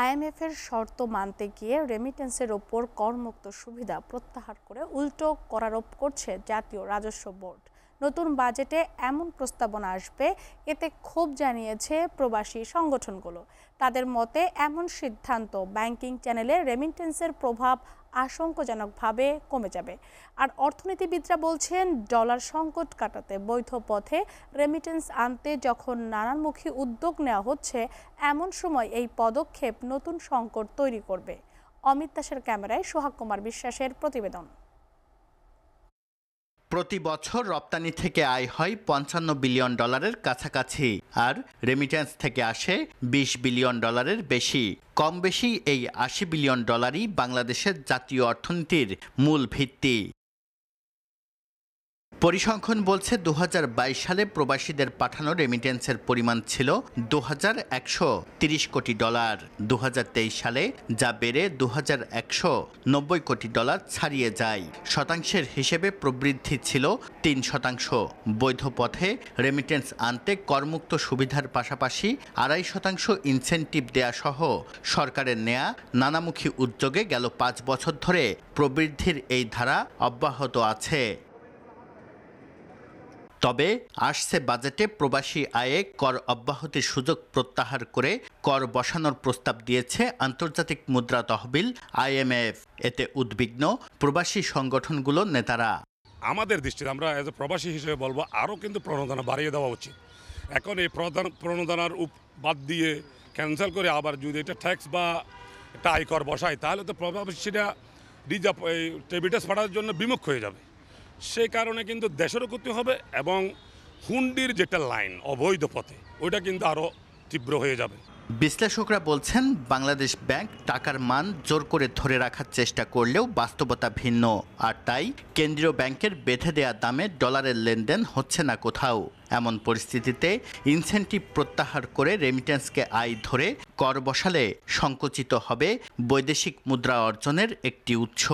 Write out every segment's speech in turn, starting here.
আইএমএফের শর্ত মানতে গিয়ে রেমিটেন্সের ওপর করমুক্ত সুবিধা প্রত্যাহার করে উল্টো করারোপ করছে জাতীয় রাজস্ব বোর্ড নতুন বাজেটে এমন প্রস্তাবনা আসবে এতে ক্ষোভ জানিয়েছে প্রবাসী সংগঠনগুলো তাদের মতে এমন সিদ্ধান্ত ব্যাংকিং চ্যানেলে রেমিটেন্সের প্রভাব আশঙ্কাজনকভাবে কমে যাবে আর অর্থনীতিবিদরা বলছেন ডলার সংকট কাটাতে বৈধ পথে রেমিটেন্স আনতে যখন নানানমুখী উদ্যোগ নেওয়া হচ্ছে এমন সময় এই পদক্ষেপ নতুন সংকট তৈরি করবে অমিত দাসের ক্যামেরায় সোহাগ কুমার বিশ্বাসের প্রতিবেদন প্রতি বছর রপ্তানি থেকে আয় হয় পঞ্চান্ন বিলিয়ন ডলারের কাছাকাছি আর রেমিট্যান্স থেকে আসে ২০ বিলিয়ন ডলারের বেশি কম বেশি এই আশি বিলিয়ন ডলারই বাংলাদেশের জাতীয় অর্থনীতির মূল ভিত্তি পরিসংখ্যান বলছে দু সালে প্রবাসীদের পাঠানো রেমিটেন্সের পরিমাণ ছিল দু কোটি ডলার দু সালে যা বেড়ে দু কোটি ডলার ছাড়িয়ে যায় শতাংশের হিসেবে প্রবৃদ্ধি ছিল তিন শতাংশ বৈধ পথে রেমিটেন্স আনতে করমুক্ত সুবিধার পাশাপাশি আড়াই শতাংশ ইনসেন্টিভ দেয়া সহ সরকারের নেয়া নানামুখী উদ্যোগে গেল পাঁচ বছর ধরে প্রবৃদ্ধির এই ধারা অব্যাহত আছে তবে আসছে বাজেটে প্রবাসী আয়ে কর অব্যাহতির সুযোগ প্রত্যাহার করে কর বসানোর প্রস্তাব দিয়েছে আন্তর্জাতিক মুদ্রা তহবিল আইএমএফ এতে উদ্বিগ্ন প্রবাসী সংগঠনগুলোর নেতারা আমাদের দৃষ্টিতে আমরা এজ এ প্রবাসী হিসেবে বলবো আরও কিন্তু প্রণোদনা বাড়িয়ে দেওয়া উচিত এখন এই প্রণোদনার উপ বাদ দিয়ে ক্যান্সেল করে আবার যদি এটা ট্যাক্স বা একটা আয়কর বসায় তাহলে তো প্রবাসীরা রিজার্ভ এই টেবিটাস ফাটার জন্য বিমুখ হয়ে যাবে সে কারণে কিন্তু দেশেরও ক্ষতি হবে এবং হুন্ডির যেটা লাইন অবৈধ পথে ওইটা কিন্তু আরও তীব্র হয়ে যাবে বিশ্লেষকরা বলছেন বাংলাদেশ ব্যাংক টাকার মান জোর করে ধরে রাখার চেষ্টা করলেও বাস্তবতা ভিন্ন আর তাই কেন্দ্রীয় ব্যাংকের বেঁধে দেয়া দামে ডলারের লেনদেন হচ্ছে না কোথাও এমন পরিস্থিতিতে ইনসেন্টিভ প্রত্যাহার করে রেমিটেন্সকে আয় ধরে কর বসালে সংকুচিত হবে বৈদেশিক মুদ্রা অর্জনের একটি উৎস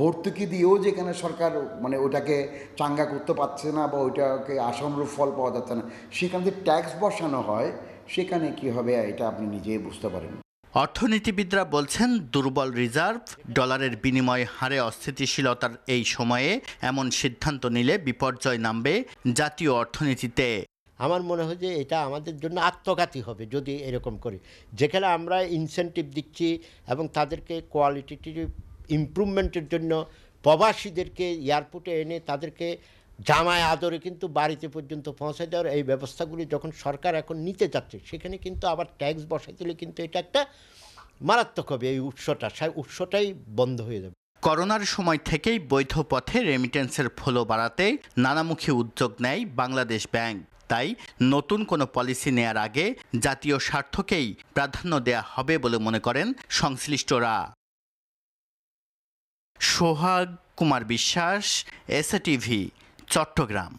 ভর্তুকি দিয়েও যেখানে সরকার মানে ওটাকে চাঙ্গা করতে পারছে না বা ওইটাকে আসামরূপ ফল পাওয়া যাচ্ছে না সেখানে ট্যাক্স বসানো হয় সেখানে কি হবে এটা আপনি নিজেই বুঝতে পারেন অর্থনীতিবিদরা বলছেন দুর্বল রিজার্ভ ডলারের বিনিময় হারে অস্থিতিশীলতার এই সময়ে এমন সিদ্ধান্ত নিলে বিপর্যয় নামবে জাতীয় অর্থনীতিতে আমার মনে হয় যে এটা আমাদের জন্য আত্মঘাতী হবে যদি এরকম করি যেখানে আমরা ইনসেন্টিভ দিচ্ছি এবং তাদেরকে কোয়ালিটেটিভ ইম্প্রুভমেন্টের জন্য প্রবাসীদেরকে এয়ারপোর্টে এনে তাদেরকে জামায় আদরে কিন্তু বাড়িতে পর্যন্ত পৌঁছে দেওয়ার এই ব্যবস্থাগুলি যখন সরকার এখন নিতে যাচ্ছে সেখানে কিন্তু আবার ট্যাক্স বসাই দিলে কিন্তু এটা একটা মারাত্মক হবে এই উৎসটা সেই উৎসটাই বন্ধ হয়ে যাবে করোনার সময় থেকেই বৈধ পথে রেমিটেন্সের ফলো বাড়াতে নানামুখী উদ্যোগ নেয় বাংলাদেশ ব্যাংক তাই নতুন কোনো পলিসি নেয়ার আগে জাতীয় স্বার্থকেই প্রাধান্য দেয়া হবে বলে মনে করেন সংশ্লিষ্টরা সোহাগ কুমার বিশ্বাস এস টিভি চট্টগ্রাম